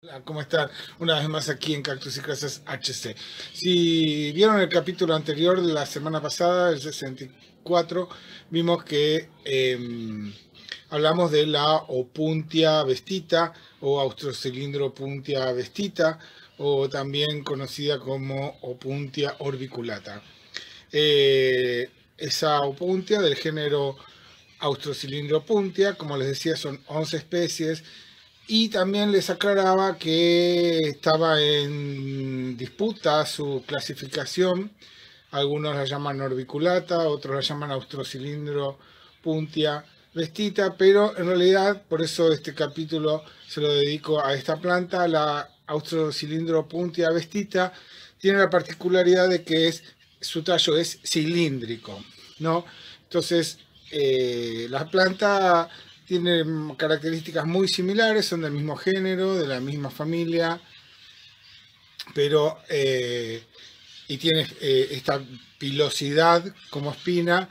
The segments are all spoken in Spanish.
Hola, ¿cómo están? Una vez más aquí en Cactus y Casas HC. Si vieron el capítulo anterior de la semana pasada, el 64, vimos que em, hablamos de la opuntia vestita o austrocilindro vestita o también conocida como opuntia orbiculata. Eh, esa opuntia del género austrocilindro como les decía, son 11 especies y también les aclaraba que estaba en disputa su clasificación. Algunos la llaman orbiculata, otros la llaman austrocilindro, puntia, vestita, pero en realidad, por eso este capítulo se lo dedico a esta planta, la austrocilindro puntia vestita, tiene la particularidad de que es, su tallo es cilíndrico, ¿no? Entonces, eh, la planta tiene mm, características muy similares, son del mismo género, de la misma familia, pero eh, y tiene eh, esta pilosidad como espina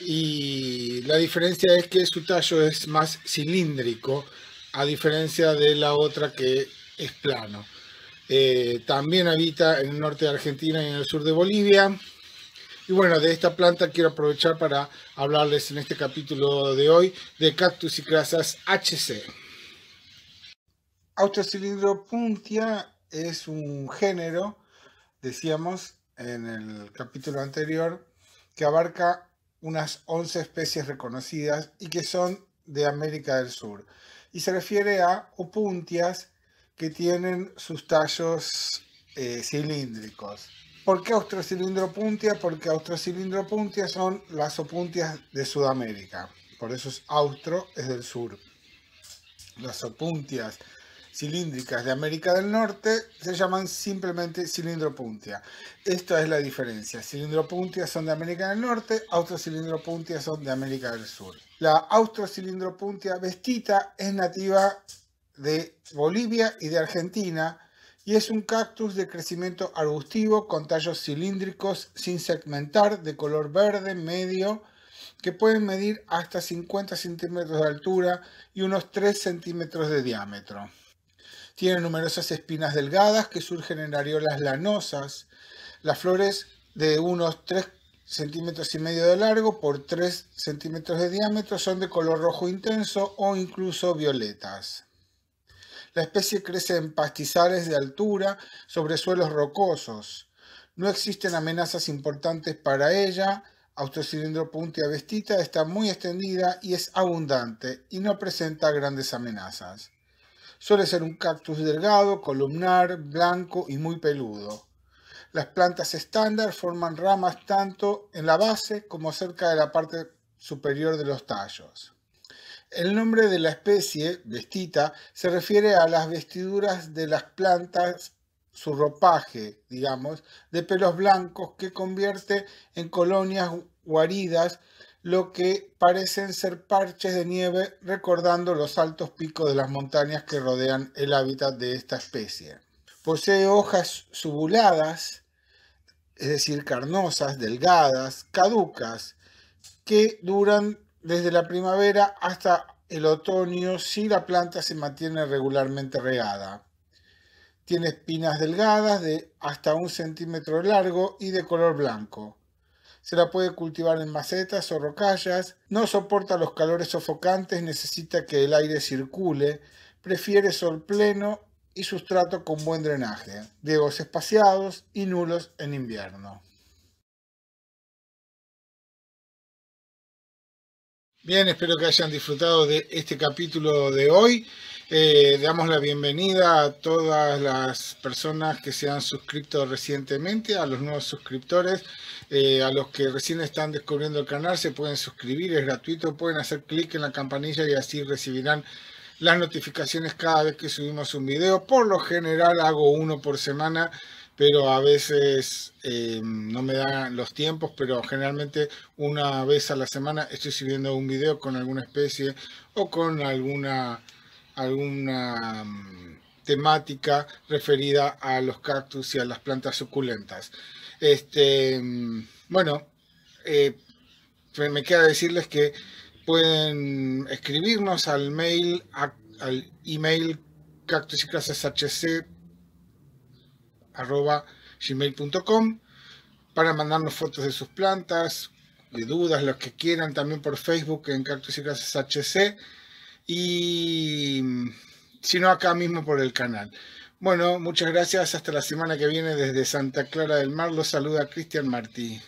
y la diferencia es que su tallo es más cilíndrico a diferencia de la otra que es plano. Eh, también habita en el norte de Argentina y en el sur de Bolivia. Y bueno, de esta planta quiero aprovechar para hablarles en este capítulo de hoy de cactus y crasas HC. Autocilindropuntia es un género, decíamos en el capítulo anterior, que abarca unas 11 especies reconocidas y que son de América del Sur. Y se refiere a opuntias que tienen sus tallos eh, cilíndricos. ¿Por qué austrocilindropuntia? Porque austrocilindropuntia son las opuntias de Sudamérica. Por eso es austro, es del sur. Las opuntias cilíndricas de América del Norte se llaman simplemente cilindropuntia. Esta es la diferencia. Cilindropuntia son de América del Norte, austrocilindropuntia son de América del Sur. La austrocilindropuntia vestita es nativa de Bolivia y de Argentina y es un cactus de crecimiento arbustivo con tallos cilíndricos sin segmentar de color verde medio que pueden medir hasta 50 centímetros de altura y unos 3 centímetros de diámetro. Tiene numerosas espinas delgadas que surgen en areolas lanosas. Las flores de unos 3 centímetros y medio de largo por 3 centímetros de diámetro son de color rojo intenso o incluso violetas. La especie crece en pastizales de altura sobre suelos rocosos. No existen amenazas importantes para ella. Autocilindro puntia vestita está muy extendida y es abundante y no presenta grandes amenazas. Suele ser un cactus delgado, columnar, blanco y muy peludo. Las plantas estándar forman ramas tanto en la base como cerca de la parte superior de los tallos. El nombre de la especie, vestita, se refiere a las vestiduras de las plantas, su ropaje, digamos, de pelos blancos que convierte en colonias guaridas lo que parecen ser parches de nieve recordando los altos picos de las montañas que rodean el hábitat de esta especie. Posee hojas subuladas, es decir, carnosas, delgadas, caducas, que duran desde la primavera hasta el otoño si la planta se mantiene regularmente regada. Tiene espinas delgadas de hasta un centímetro largo y de color blanco. Se la puede cultivar en macetas o rocallas, no soporta los calores sofocantes, necesita que el aire circule, prefiere sol pleno y sustrato con buen drenaje, Diegos espaciados y nulos en invierno. Bien, espero que hayan disfrutado de este capítulo de hoy. Eh, damos la bienvenida a todas las personas que se han suscrito recientemente, a los nuevos suscriptores, eh, a los que recién están descubriendo el canal, se pueden suscribir, es gratuito, pueden hacer clic en la campanilla y así recibirán las notificaciones cada vez que subimos un video. Por lo general hago uno por semana pero a veces em, no me dan los tiempos, pero generalmente una vez a la semana estoy subiendo un video con alguna especie o con alguna, alguna mm, temática referida a los cactus y a las plantas suculentas. Este, em, bueno, eh, me queda decirles que pueden escribirnos al mail, al email cactus arroba gmail.com para mandarnos fotos de sus plantas, de dudas, los que quieran, también por Facebook en Cactus y Gracias HC y mm, si no acá mismo por el canal. Bueno, muchas gracias. Hasta la semana que viene desde Santa Clara del Mar. Los saluda Cristian Martí.